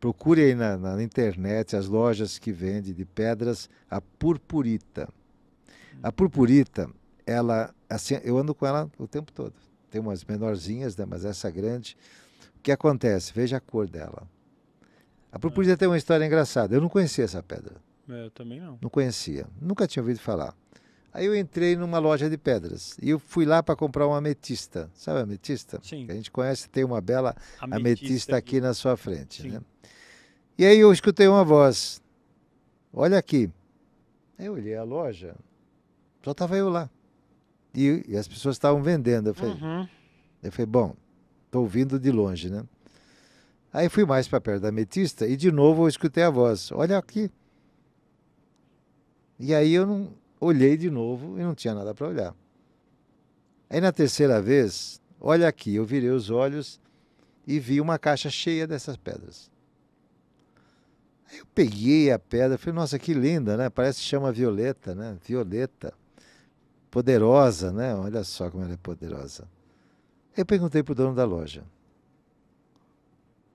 Procure aí na, na, internet as lojas que vendem de pedras a purpurita. A purpurita, ela, assim, eu ando com ela o tempo todo. Tem umas menorzinhas, né, mas essa grande. O que acontece? Veja a cor dela. A purpurita é. tem uma história engraçada. Eu não conhecia essa pedra. É, eu também não. Não conhecia. Nunca tinha ouvido falar. Aí eu entrei numa loja de pedras e eu fui lá para comprar uma ametista. Sabe a ametista? Sim. Que a gente conhece, tem uma bela ametista, ametista aqui, na sua frente. Sim. Né? E aí eu escutei uma voz. Olha aqui. Eu olhei a loja, só estava eu lá. E, e as pessoas estavam vendendo. Eu falei, uhum. eu falei bom, estou ouvindo de longe, né? Aí fui mais para perto da ametista e de novo eu escutei a voz. Olha aqui. E aí eu não, olhei de novo e não tinha nada para olhar. Aí na terceira vez, olha aqui, eu virei os olhos e vi uma caixa cheia dessas pedras. Aí eu peguei a pedra, falei, nossa, que linda, né? Parece que chama violeta, né? Violeta. Poderosa, né? Olha só como ela é poderosa. Eu perguntei para o dono da loja,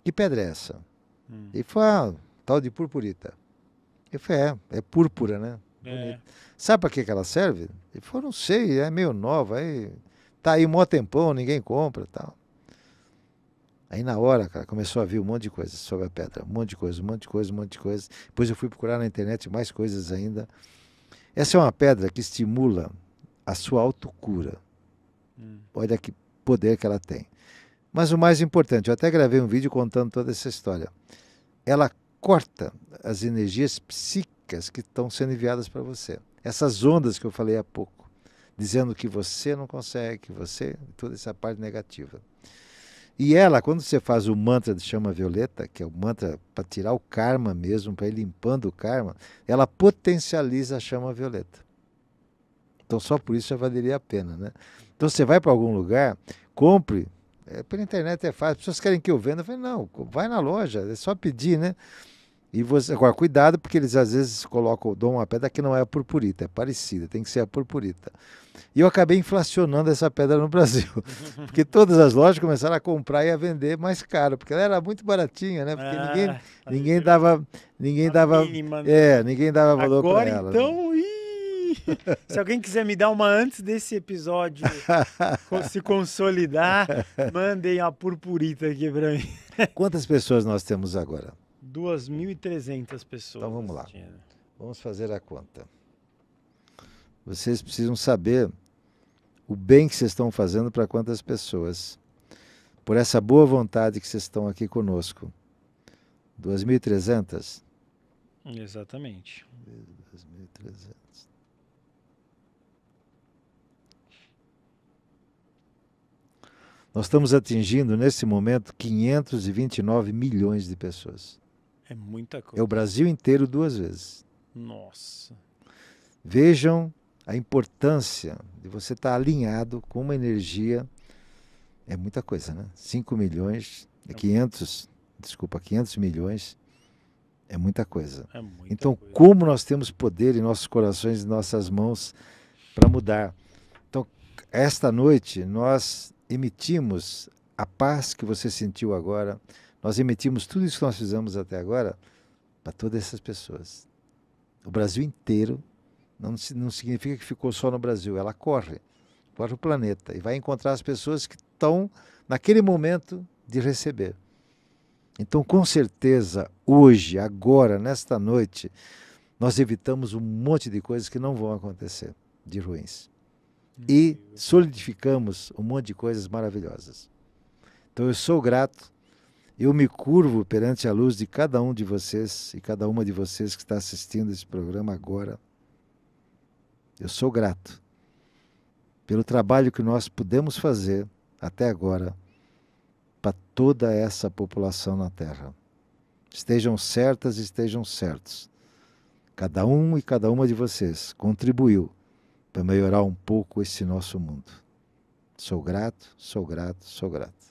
que pedra é essa? Hum. Ele falou, ah, tal de purpurita. Eu falei, é, é púrpura, né? É. Sabe para que, que ela serve? Ele falou, não sei, é meio nova, aí tá aí um tempão, ninguém compra tal. Aí na hora, cara, começou a vir um monte de coisa sobre a pedra, um monte de coisa, um monte de coisa, um monte de coisa. Depois eu fui procurar na internet mais coisas ainda. Essa é uma pedra que estimula a sua autocura. Hum. Olha que poder que ela tem. Mas o mais importante, eu até gravei um vídeo contando toda essa história. Ela corta as energias psíquicas que estão sendo enviadas para você. Essas ondas que eu falei há pouco, dizendo que você não consegue, que você, toda essa parte negativa. E ela, quando você faz o mantra de chama violeta, que é o mantra para tirar o karma mesmo, para ir limpando o karma, ela potencializa a chama violeta. Então só por isso já valeria a pena, né? Então você vai para algum lugar, compre. É, pela internet é fácil. As pessoas querem que eu venda. Eu falei, não, vai na loja, é só pedir, né? E você, agora, cuidado, porque eles às vezes colocam, dão uma pedra que não é a purpurita, é parecida, tem que ser a purpurita. E eu acabei inflacionando essa pedra no Brasil, porque todas as lojas começaram a comprar e a vender mais caro, porque ela era muito baratinha, né? Porque ah, ninguém, ninguém dava, ninguém dava, mínima, né? é, ninguém dava valor para ela. Agora né? então, né? Se alguém quiser me dar uma antes desse episódio se consolidar, mandem a purpurita aqui para mim. Quantas pessoas nós temos agora? 2.300 pessoas. Então vamos lá. Assistindo. Vamos fazer a conta. Vocês precisam saber o bem que vocês estão fazendo para quantas pessoas. Por essa boa vontade que vocês estão aqui conosco. 2.300? Exatamente. 2.300. Nós estamos atingindo nesse momento 529 milhões de pessoas. É muita coisa. É o Brasil inteiro duas vezes. Nossa. Vejam a importância de você estar alinhado com uma energia. É muita coisa, né? 5 milhões, é 500, desculpa, 500 milhões é muita coisa. É muita então, coisa. como nós temos poder em nossos corações e nossas mãos para mudar? Então, esta noite nós emitimos a paz que você sentiu agora, nós emitimos tudo isso que nós fizemos até agora para todas essas pessoas. O Brasil inteiro não, não significa que ficou só no Brasil, ela corre corre o planeta e vai encontrar as pessoas que estão naquele momento de receber. Então, com certeza, hoje, agora, nesta noite, nós evitamos um monte de coisas que não vão acontecer de ruins. E uhum. solidificamos um monte de coisas maravilhosas. Então, eu sou grato eu me curvo perante a luz de cada um de vocês e cada uma de vocês que está assistindo esse programa agora. Eu sou grato pelo trabalho que nós pudemos fazer até agora para toda essa população na Terra. Estejam certas, e estejam certos. Cada um e cada uma de vocês contribuiu para melhorar um pouco esse nosso mundo. Sou grato, sou grato, sou grato.